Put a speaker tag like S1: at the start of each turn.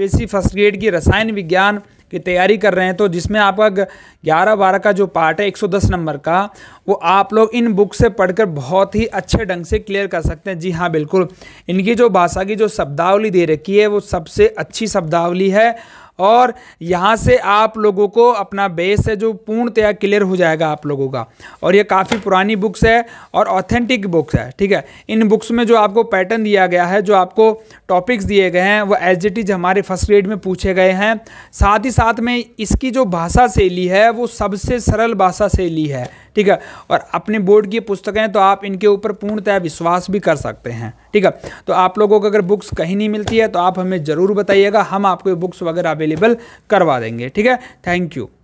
S1: UPSC first grade की रसायन विज्ञान की तैयारी कर रहे हैं तो जिसमें आपका ग्यारह बारह का जो पार्ट है 110 नंबर का वो आप लोग इन बुक से पढ़कर बहुत ही अच्छे ढंग से क्लियर कर सकते हैं जी हाँ बिल्कुल इनकी जो भाषा की जो शब्दावली दे रखी है वो सबसे अच्छी शब्दावली है और यहाँ से आप लोगों को अपना बेस है जो पूर्णतया क्लियर हो जाएगा आप लोगों का और ये काफ़ी पुरानी बुक्स है और ऑथेंटिक बुक्स है ठीक है इन बुक्स में जो आपको पैटर्न दिया गया है जो आपको टॉपिक्स दिए गए हैं वो एज हमारे फर्स्ट ग्रेड में पूछे गए हैं साथ ही साथ में इसकी जो भाषा शैली है वो सबसे सरल भाषा शैली है ठीक है और अपने बोर्ड की पुस्तकें हैं तो आप इनके ऊपर पूर्णतया विश्वास भी कर सकते हैं ठीक है तो आप लोगों को अगर बुक्स कहीं नहीं मिलती है तो आप हमें ज़रूर बताइएगा हम आपको बुक्स वगैरह अवेलेबल अवेलेबल करवा देंगे ठीक है थैंक यू